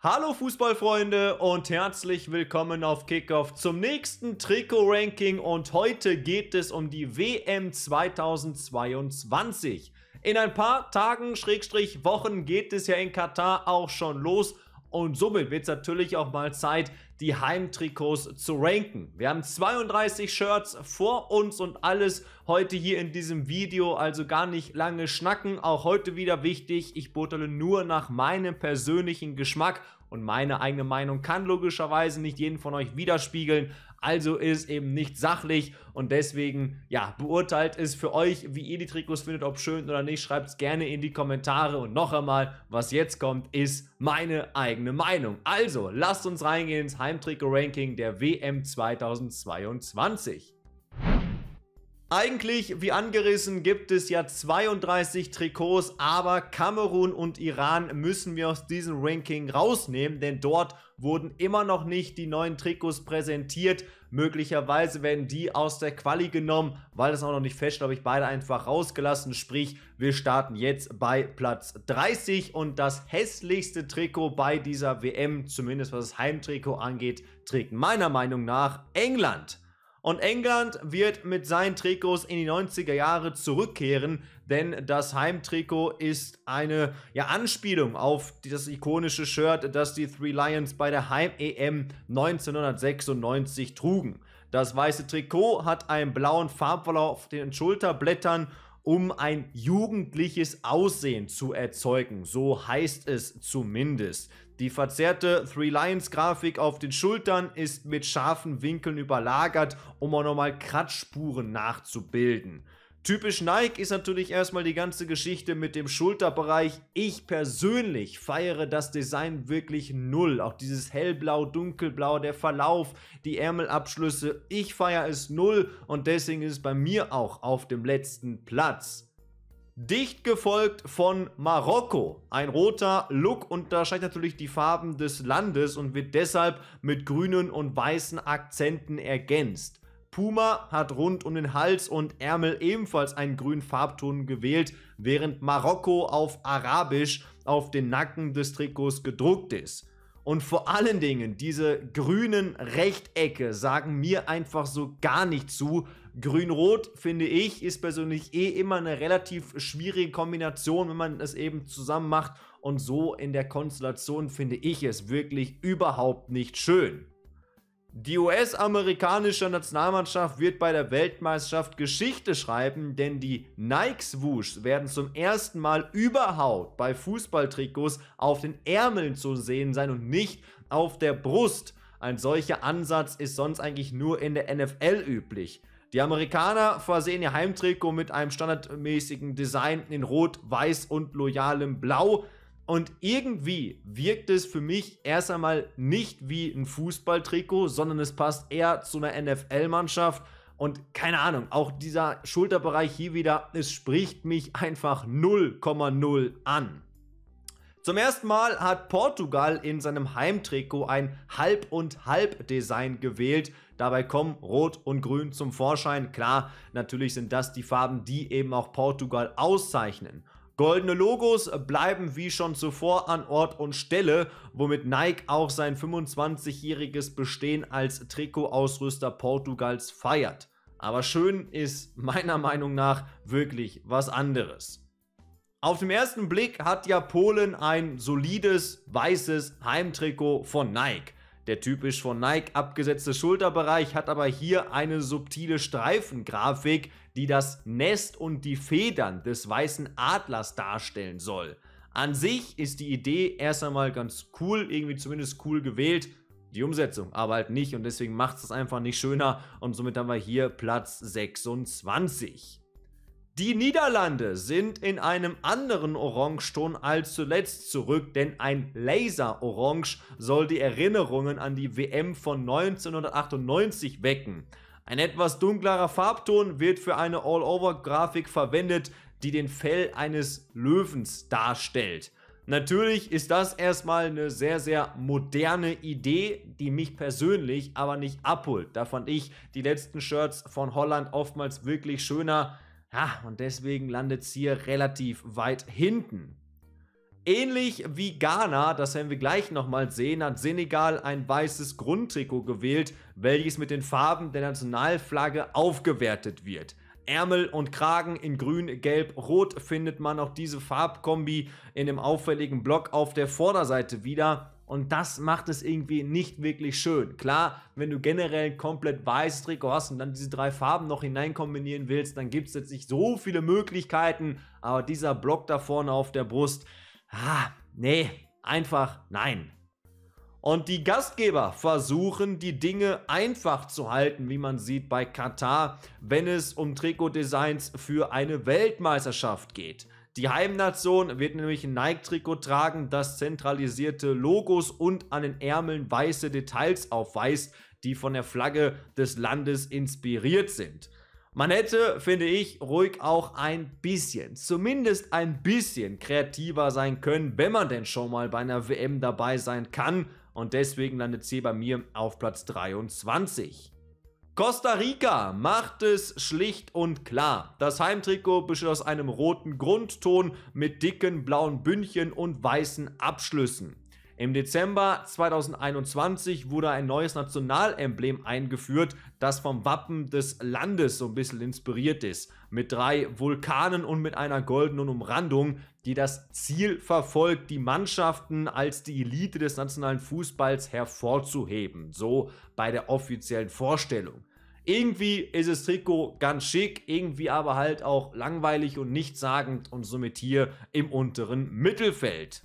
Hallo Fußballfreunde und herzlich willkommen auf Kickoff zum nächsten Trikot-Ranking und heute geht es um die WM 2022. In ein paar Tagen, Schrägstrich Wochen geht es ja in Katar auch schon los und somit wird es natürlich auch mal Zeit, die Heimtrikots zu ranken. Wir haben 32 Shirts vor uns und alles heute hier in diesem Video, also gar nicht lange schnacken. Auch heute wieder wichtig, ich beurteile nur nach meinem persönlichen Geschmack und meine eigene Meinung kann logischerweise nicht jeden von euch widerspiegeln. Also ist eben nicht sachlich und deswegen, ja, beurteilt es für euch, wie ihr die Trikots findet, ob schön oder nicht. Schreibt es gerne in die Kommentare und noch einmal, was jetzt kommt, ist meine eigene Meinung. Also lasst uns reingehen ins Heimtrikot-Ranking der WM 2022. Eigentlich, wie angerissen, gibt es ja 32 Trikots, aber Kamerun und Iran müssen wir aus diesem Ranking rausnehmen, denn dort wurden immer noch nicht die neuen Trikots präsentiert. Möglicherweise werden die aus der Quali genommen, weil das auch noch nicht fest, glaube ich beide einfach rausgelassen. Sprich, wir starten jetzt bei Platz 30 und das hässlichste Trikot bei dieser WM, zumindest was das Heimtrikot angeht, trägt meiner Meinung nach England. Und England wird mit seinen Trikots in die 90er Jahre zurückkehren, denn das Heimtrikot ist eine ja, Anspielung auf das ikonische Shirt, das die Three Lions bei der Heim-EM 1996 trugen. Das weiße Trikot hat einen blauen Farbverlauf auf den Schulterblättern um ein jugendliches Aussehen zu erzeugen. So heißt es zumindest. Die verzerrte Three Lions Grafik auf den Schultern ist mit scharfen Winkeln überlagert, um auch nochmal Kratzspuren nachzubilden. Typisch Nike ist natürlich erstmal die ganze Geschichte mit dem Schulterbereich. Ich persönlich feiere das Design wirklich null. Auch dieses hellblau, dunkelblau, der Verlauf, die Ärmelabschlüsse. Ich feiere es null und deswegen ist es bei mir auch auf dem letzten Platz. Dicht gefolgt von Marokko. Ein roter Look unterscheidet natürlich die Farben des Landes und wird deshalb mit grünen und weißen Akzenten ergänzt. Puma hat rund um den Hals und Ärmel ebenfalls einen grünen Farbton gewählt, während Marokko auf Arabisch auf den Nacken des Trikots gedruckt ist. Und vor allen Dingen, diese grünen Rechtecke sagen mir einfach so gar nicht zu. Grün-Rot, finde ich, ist persönlich eh immer eine relativ schwierige Kombination, wenn man es eben zusammen macht. Und so in der Konstellation finde ich es wirklich überhaupt nicht schön. Die US-amerikanische Nationalmannschaft wird bei der Weltmeisterschaft Geschichte schreiben, denn die Nike-Swoosh werden zum ersten Mal überhaupt bei Fußballtrikots auf den Ärmeln zu sehen sein und nicht auf der Brust. Ein solcher Ansatz ist sonst eigentlich nur in der NFL üblich. Die Amerikaner versehen ihr Heimtrikot mit einem standardmäßigen Design in Rot, Weiß und loyalem Blau. Und irgendwie wirkt es für mich erst einmal nicht wie ein Fußballtrikot, sondern es passt eher zu einer NFL-Mannschaft. Und keine Ahnung, auch dieser Schulterbereich hier wieder, es spricht mich einfach 0,0 an. Zum ersten Mal hat Portugal in seinem Heimtrikot ein Halb- und Halb-Design gewählt. Dabei kommen Rot und Grün zum Vorschein. Klar, natürlich sind das die Farben, die eben auch Portugal auszeichnen. Goldene Logos bleiben wie schon zuvor an Ort und Stelle, womit Nike auch sein 25-jähriges Bestehen als Trikotausrüster Portugals feiert. Aber schön ist meiner Meinung nach wirklich was anderes. Auf den ersten Blick hat ja Polen ein solides weißes Heimtrikot von Nike. Der typisch von Nike abgesetzte Schulterbereich hat aber hier eine subtile Streifengrafik, die das Nest und die Federn des weißen Adlers darstellen soll. An sich ist die Idee erst einmal ganz cool, irgendwie zumindest cool gewählt, die Umsetzung aber halt nicht und deswegen macht es einfach nicht schöner und somit haben wir hier Platz 26. Die Niederlande sind in einem anderen Orangeton als zuletzt zurück, denn ein Laser-Orange soll die Erinnerungen an die WM von 1998 wecken. Ein etwas dunklerer Farbton wird für eine All-Over-Grafik verwendet, die den Fell eines Löwens darstellt. Natürlich ist das erstmal eine sehr, sehr moderne Idee, die mich persönlich aber nicht abholt. Da fand ich die letzten Shirts von Holland oftmals wirklich schöner. Ja, und deswegen landet es hier relativ weit hinten. Ähnlich wie Ghana, das werden wir gleich nochmal sehen, hat Senegal ein weißes Grundtrikot gewählt, welches mit den Farben der Nationalflagge aufgewertet wird. Ärmel und Kragen in grün, gelb, rot findet man auch diese Farbkombi in dem auffälligen Block auf der Vorderseite wieder. Und das macht es irgendwie nicht wirklich schön. Klar, wenn du generell ein komplett weißes Trikot hast und dann diese drei Farben noch hineinkombinieren willst, dann gibt es jetzt nicht so viele Möglichkeiten. Aber dieser Block da vorne auf der Brust, ah, nee, einfach nein. Und die Gastgeber versuchen, die Dinge einfach zu halten, wie man sieht bei Katar, wenn es um Trikotdesigns für eine Weltmeisterschaft geht. Die Heimnation wird nämlich ein Nike-Trikot tragen, das zentralisierte Logos und an den Ärmeln weiße Details aufweist, die von der Flagge des Landes inspiriert sind. Man hätte, finde ich, ruhig auch ein bisschen, zumindest ein bisschen kreativer sein können, wenn man denn schon mal bei einer WM dabei sein kann. Und deswegen landet sie bei mir auf Platz 23. Costa Rica macht es schlicht und klar. Das Heimtrikot besteht aus einem roten Grundton mit dicken blauen Bündchen und weißen Abschlüssen. Im Dezember 2021 wurde ein neues Nationalemblem eingeführt, das vom Wappen des Landes so ein bisschen inspiriert ist. Mit drei Vulkanen und mit einer goldenen Umrandung, die das Ziel verfolgt, die Mannschaften als die Elite des nationalen Fußballs hervorzuheben. So bei der offiziellen Vorstellung. Irgendwie ist das Trikot ganz schick, irgendwie aber halt auch langweilig und nichtssagend und somit hier im unteren Mittelfeld.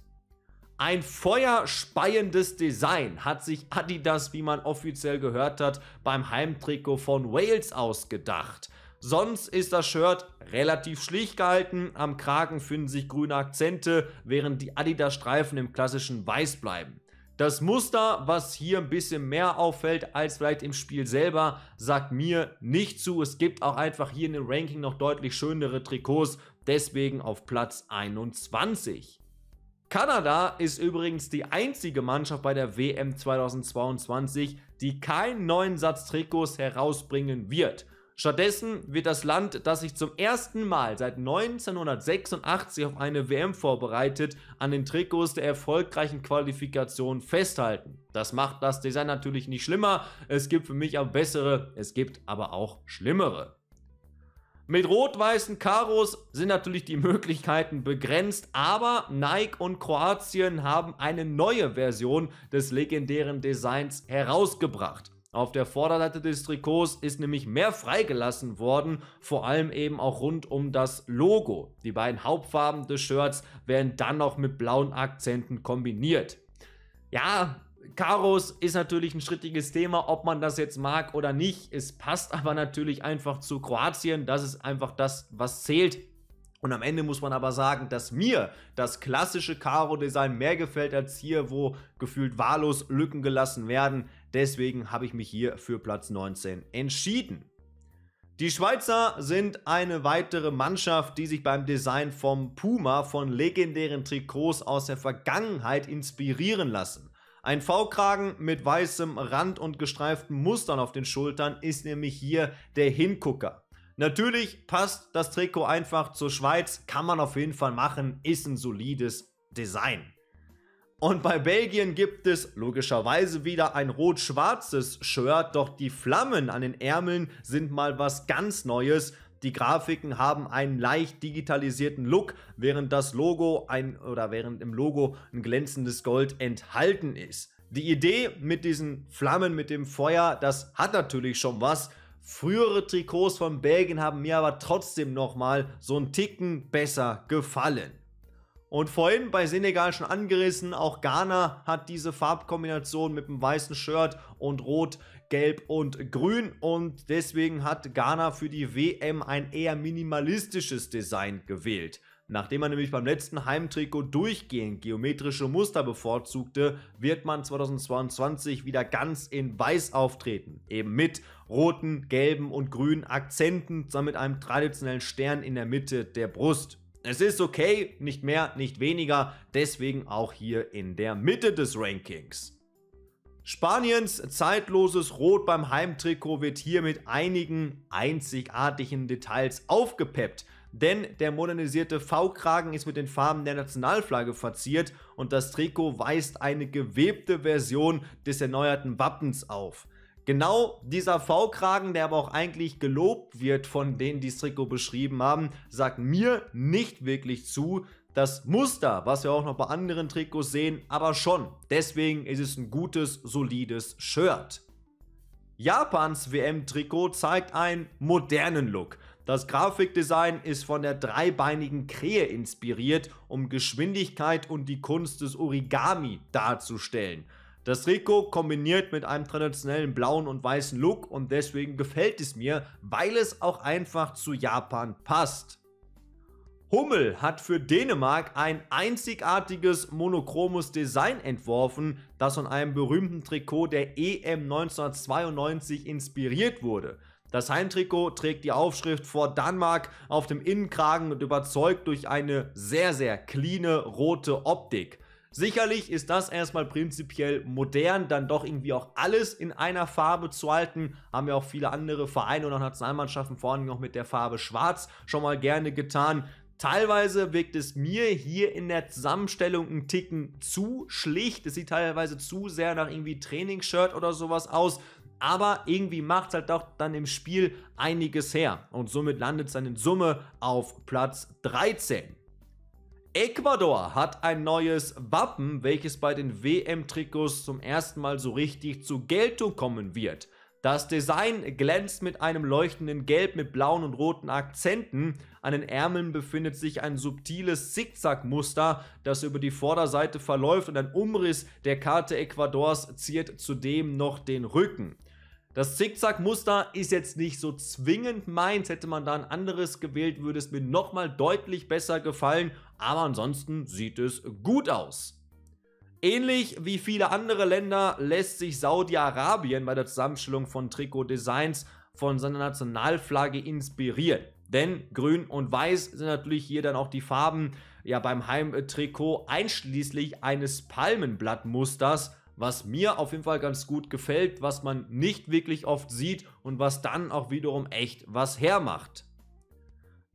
Ein feuerspeiendes Design hat sich Adidas, wie man offiziell gehört hat, beim Heimtrikot von Wales ausgedacht. Sonst ist das Shirt relativ schlicht gehalten, am Kragen finden sich grüne Akzente, während die Adidas-Streifen im klassischen Weiß bleiben. Das Muster, was hier ein bisschen mehr auffällt als vielleicht im Spiel selber, sagt mir nicht zu. Es gibt auch einfach hier in dem Ranking noch deutlich schönere Trikots, deswegen auf Platz 21. Kanada ist übrigens die einzige Mannschaft bei der WM 2022, die keinen neuen Satz Trikots herausbringen wird. Stattdessen wird das Land, das sich zum ersten Mal seit 1986 auf eine WM vorbereitet, an den Trikots der erfolgreichen Qualifikation festhalten. Das macht das Design natürlich nicht schlimmer, es gibt für mich auch bessere, es gibt aber auch schlimmere. Mit rot-weißen Karos sind natürlich die Möglichkeiten begrenzt, aber Nike und Kroatien haben eine neue Version des legendären Designs herausgebracht. Auf der Vorderseite des Trikots ist nämlich mehr freigelassen worden, vor allem eben auch rund um das Logo. Die beiden Hauptfarben des Shirts werden dann noch mit blauen Akzenten kombiniert. Ja, Karos ist natürlich ein strittiges Thema, ob man das jetzt mag oder nicht. Es passt aber natürlich einfach zu Kroatien. Das ist einfach das, was zählt. Und am Ende muss man aber sagen, dass mir das klassische Karo-Design mehr gefällt als hier, wo gefühlt wahllos Lücken gelassen werden. Deswegen habe ich mich hier für Platz 19 entschieden. Die Schweizer sind eine weitere Mannschaft, die sich beim Design vom Puma von legendären Trikots aus der Vergangenheit inspirieren lassen. Ein V-Kragen mit weißem Rand und gestreiften Mustern auf den Schultern ist nämlich hier der Hingucker. Natürlich passt das Trikot einfach zur Schweiz, kann man auf jeden Fall machen, ist ein solides Design. Und bei Belgien gibt es logischerweise wieder ein rot-schwarzes Shirt, doch die Flammen an den Ärmeln sind mal was ganz Neues. Die Grafiken haben einen leicht digitalisierten Look, während das Logo ein oder während im Logo ein glänzendes Gold enthalten ist. Die Idee mit diesen Flammen, mit dem Feuer, das hat natürlich schon was. Frühere Trikots von Belgien haben mir aber trotzdem nochmal so einen Ticken besser gefallen. Und vorhin bei Senegal schon angerissen, auch Ghana hat diese Farbkombination mit dem weißen Shirt und rot Gelb und Grün. Und deswegen hat Ghana für die WM ein eher minimalistisches Design gewählt. Nachdem man nämlich beim letzten Heimtrikot durchgehend geometrische Muster bevorzugte, wird man 2022 wieder ganz in Weiß auftreten. Eben mit roten, gelben und grünen Akzenten, sondern mit einem traditionellen Stern in der Mitte der Brust. Es ist okay, nicht mehr, nicht weniger, deswegen auch hier in der Mitte des Rankings. Spaniens zeitloses Rot beim Heimtrikot wird hier mit einigen einzigartigen Details aufgepeppt, denn der modernisierte V-Kragen ist mit den Farben der Nationalflagge verziert und das Trikot weist eine gewebte Version des erneuerten Wappens auf. Genau dieser V-Kragen, der aber auch eigentlich gelobt wird von denen, die das Trikot beschrieben haben, sagt mir nicht wirklich zu, das Muster, was wir auch noch bei anderen Trikots sehen, aber schon. Deswegen ist es ein gutes, solides Shirt. Japans WM-Trikot zeigt einen modernen Look. Das Grafikdesign ist von der dreibeinigen Krähe inspiriert, um Geschwindigkeit und die Kunst des Origami darzustellen. Das Trikot kombiniert mit einem traditionellen blauen und weißen Look und deswegen gefällt es mir, weil es auch einfach zu Japan passt. Hummel hat für Dänemark ein einzigartiges monochromes Design entworfen, das von einem berühmten Trikot der EM 1992 inspiriert wurde. Das Heimtrikot trägt die Aufschrift vor Danmark auf dem Innenkragen und überzeugt durch eine sehr, sehr cleane rote Optik. Sicherlich ist das erstmal prinzipiell modern, dann doch irgendwie auch alles in einer Farbe zu halten. Haben ja auch viele andere Vereine und auch Nationalmannschaften vor allem noch mit der Farbe Schwarz schon mal gerne getan. Teilweise wirkt es mir hier in der Zusammenstellung ein Ticken zu schlicht. Es sieht teilweise zu sehr nach irgendwie Trainingsshirt oder sowas aus. Aber irgendwie macht es halt doch dann im Spiel einiges her. Und somit landet es dann in Summe auf Platz 13. Ecuador hat ein neues Wappen, welches bei den WM-Trikots zum ersten Mal so richtig zur Geltung kommen wird. Das Design glänzt mit einem leuchtenden Gelb mit blauen und roten Akzenten. An den Ärmeln befindet sich ein subtiles Zickzackmuster, das über die Vorderseite verläuft und ein Umriss der Karte Ecuadors ziert zudem noch den Rücken. Das Zickzackmuster ist jetzt nicht so zwingend meins. Hätte man da ein anderes gewählt, würde es mir nochmal deutlich besser gefallen. Aber ansonsten sieht es gut aus. Ähnlich wie viele andere Länder lässt sich Saudi-Arabien bei der Zusammenstellung von Trikot-Designs von seiner Nationalflagge inspirieren. Denn grün und weiß sind natürlich hier dann auch die Farben ja beim Heimtrikot einschließlich eines Palmenblattmusters, was mir auf jeden Fall ganz gut gefällt, was man nicht wirklich oft sieht und was dann auch wiederum echt was hermacht.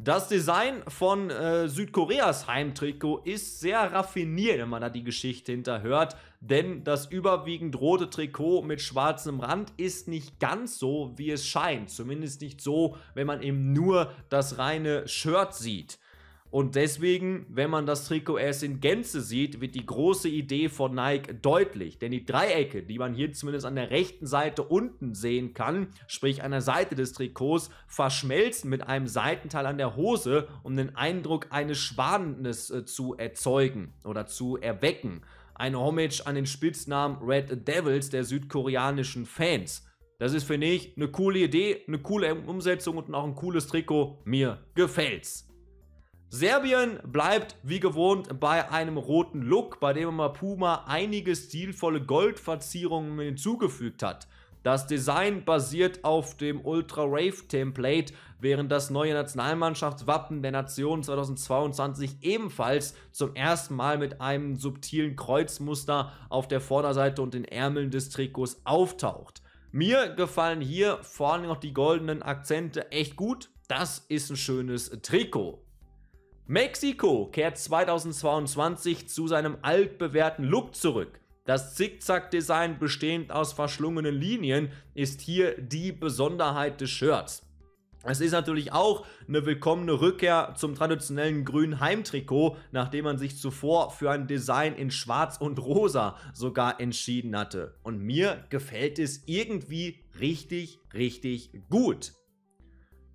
Das Design von äh, Südkoreas Heimtrikot ist sehr raffiniert, wenn man da die Geschichte hinterhört, denn das überwiegend rote Trikot mit schwarzem Rand ist nicht ganz so, wie es scheint. Zumindest nicht so, wenn man eben nur das reine Shirt sieht. Und deswegen, wenn man das Trikot erst in Gänze sieht, wird die große Idee von Nike deutlich. Denn die Dreiecke, die man hier zumindest an der rechten Seite unten sehen kann, sprich an der Seite des Trikots, verschmelzen mit einem Seitenteil an der Hose, um den Eindruck eines Schwanens äh, zu erzeugen oder zu erwecken. Ein Homage an den Spitznamen Red Devils der südkoreanischen Fans. Das ist, für ich, eine coole Idee, eine coole Umsetzung und auch ein cooles Trikot. Mir gefällt's. Serbien bleibt wie gewohnt bei einem roten Look, bei dem man Puma einige stilvolle Goldverzierungen hinzugefügt hat. Das Design basiert auf dem Ultra Rave Template, während das neue Nationalmannschaftswappen der Nation 2022 ebenfalls zum ersten Mal mit einem subtilen Kreuzmuster auf der Vorderseite und den Ärmeln des Trikots auftaucht. Mir gefallen hier vor allem auch die goldenen Akzente echt gut. Das ist ein schönes Trikot. Mexiko kehrt 2022 zu seinem altbewährten Look zurück. Das Zickzack-Design bestehend aus verschlungenen Linien ist hier die Besonderheit des Shirts. Es ist natürlich auch eine willkommene Rückkehr zum traditionellen grünen Heimtrikot, nachdem man sich zuvor für ein Design in Schwarz und Rosa sogar entschieden hatte. Und mir gefällt es irgendwie richtig, richtig gut.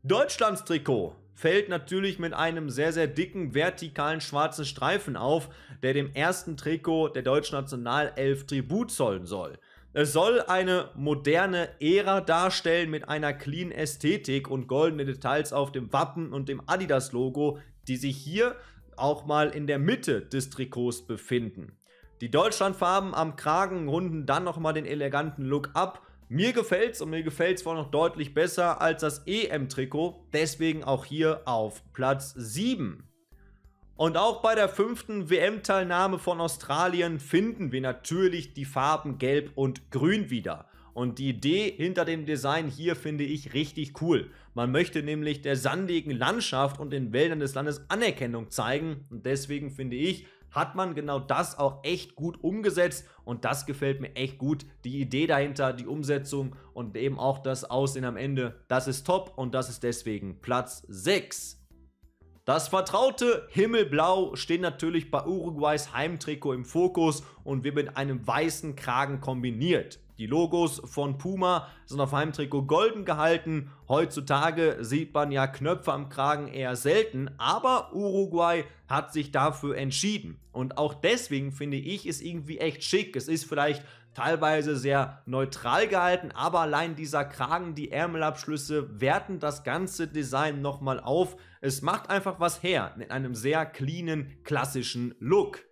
Deutschlands Trikot fällt natürlich mit einem sehr, sehr dicken vertikalen schwarzen Streifen auf, der dem ersten Trikot der deutschen Nationalelf Tribut zollen soll. Es soll eine moderne Ära darstellen mit einer clean Ästhetik und goldene Details auf dem Wappen und dem Adidas-Logo, die sich hier auch mal in der Mitte des Trikots befinden. Die Deutschlandfarben am Kragen runden dann nochmal den eleganten Look ab mir gefällt es und mir gefällt es wohl noch deutlich besser als das EM-Trikot, deswegen auch hier auf Platz 7. Und auch bei der fünften WM-Teilnahme von Australien finden wir natürlich die Farben Gelb und Grün wieder. Und die Idee hinter dem Design hier finde ich richtig cool. Man möchte nämlich der sandigen Landschaft und den Wäldern des Landes Anerkennung zeigen und deswegen finde ich, hat man genau das auch echt gut umgesetzt und das gefällt mir echt gut. Die Idee dahinter, die Umsetzung und eben auch das Aussehen am Ende, das ist top und das ist deswegen Platz 6. Das vertraute Himmelblau steht natürlich bei Uruguays Heimtrikot im Fokus und wird mit einem weißen Kragen kombiniert. Die Logos von Puma sind auf einem Trikot golden gehalten. Heutzutage sieht man ja Knöpfe am Kragen eher selten, aber Uruguay hat sich dafür entschieden. Und auch deswegen finde ich es irgendwie echt schick. Es ist vielleicht teilweise sehr neutral gehalten, aber allein dieser Kragen, die Ärmelabschlüsse werten das ganze Design nochmal auf. Es macht einfach was her mit einem sehr cleanen, klassischen Look.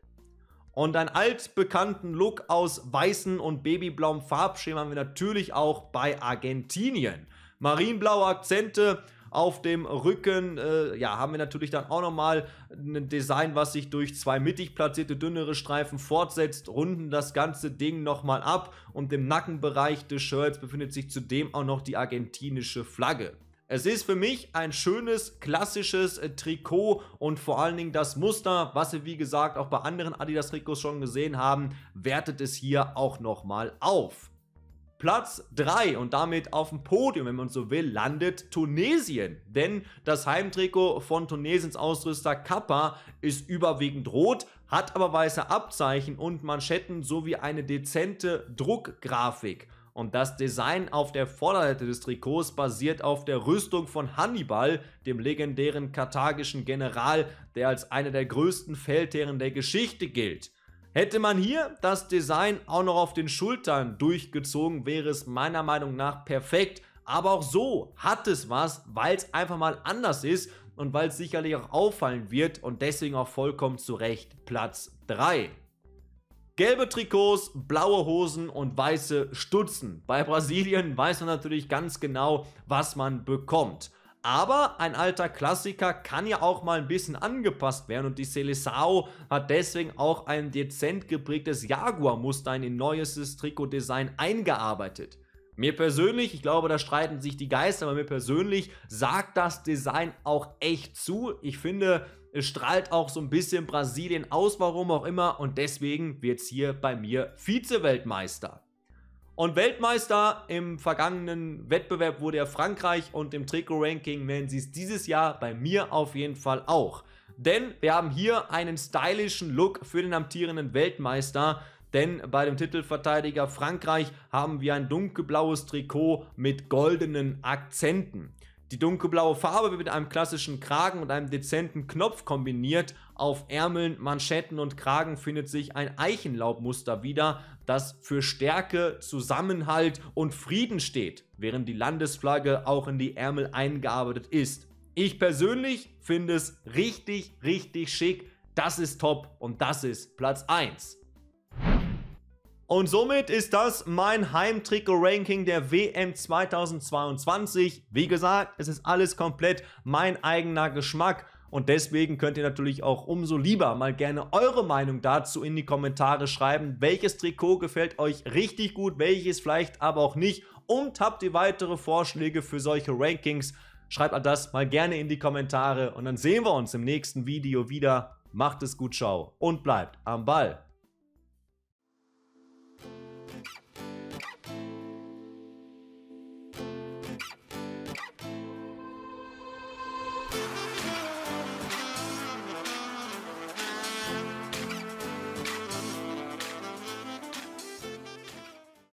Und einen altbekannten Look aus weißen und babyblauem Farbschema haben wir natürlich auch bei Argentinien. Marienblaue Akzente auf dem Rücken, äh, ja, haben wir natürlich dann auch nochmal ein Design, was sich durch zwei mittig platzierte dünnere Streifen fortsetzt, runden das ganze Ding nochmal ab und im Nackenbereich des Shirts befindet sich zudem auch noch die argentinische Flagge. Es ist für mich ein schönes, klassisches äh, Trikot und vor allen Dingen das Muster, was wir wie gesagt auch bei anderen Adidas-Trikots schon gesehen haben, wertet es hier auch nochmal auf. Platz 3 und damit auf dem Podium, wenn man so will, landet Tunesien. Denn das Heimtrikot von Tunesiens Ausrüster Kappa ist überwiegend rot, hat aber weiße Abzeichen und Manschetten sowie eine dezente Druckgrafik und das Design auf der Vorderseite des Trikots basiert auf der Rüstung von Hannibal, dem legendären karthagischen General, der als einer der größten Feldherren der Geschichte gilt. Hätte man hier das Design auch noch auf den Schultern durchgezogen, wäre es meiner Meinung nach perfekt. Aber auch so hat es was, weil es einfach mal anders ist und weil es sicherlich auch auffallen wird und deswegen auch vollkommen zu Recht Platz 3. Gelbe Trikots, blaue Hosen und weiße Stutzen. Bei Brasilien weiß man natürlich ganz genau, was man bekommt. Aber ein alter Klassiker kann ja auch mal ein bisschen angepasst werden und die Seleção hat deswegen auch ein dezent geprägtes Jaguar-Muster in ihr neuestes Trikotdesign eingearbeitet. Mir persönlich, ich glaube, da streiten sich die Geister, aber mir persönlich sagt das Design auch echt zu. Ich finde, es strahlt auch so ein bisschen Brasilien aus, warum auch immer. Und deswegen wird es hier bei mir Vize-Weltmeister. Und Weltmeister im vergangenen Wettbewerb wurde ja Frankreich und im Trikot-Ranking werden sie es dieses Jahr bei mir auf jeden Fall auch. Denn wir haben hier einen stylischen Look für den amtierenden Weltmeister, denn bei dem Titelverteidiger Frankreich haben wir ein dunkelblaues Trikot mit goldenen Akzenten. Die dunkelblaue Farbe wird mit einem klassischen Kragen und einem dezenten Knopf kombiniert. Auf Ärmeln, Manschetten und Kragen findet sich ein Eichenlaubmuster wieder, das für Stärke, Zusammenhalt und Frieden steht, während die Landesflagge auch in die Ärmel eingearbeitet ist. Ich persönlich finde es richtig, richtig schick. Das ist top und das ist Platz 1. Und somit ist das mein Heimtrikot-Ranking der WM 2022. Wie gesagt, es ist alles komplett mein eigener Geschmack. Und deswegen könnt ihr natürlich auch umso lieber mal gerne eure Meinung dazu in die Kommentare schreiben. Welches Trikot gefällt euch richtig gut, welches vielleicht aber auch nicht. Und habt ihr weitere Vorschläge für solche Rankings? Schreibt das mal gerne in die Kommentare. Und dann sehen wir uns im nächsten Video wieder. Macht es gut, ciao und bleibt am Ball.